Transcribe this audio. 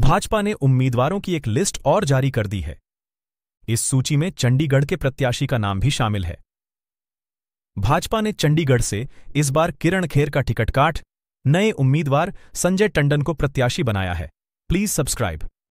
भाजपा ने उम्मीदवारों की एक लिस्ट और जारी कर दी है इस सूची में चंडीगढ़ के प्रत्याशी का नाम भी शामिल है भाजपा ने चंडीगढ़ से इस बार किरण खेर का टिकट काट नए उम्मीदवार संजय टंडन को प्रत्याशी बनाया है प्लीज सब्सक्राइब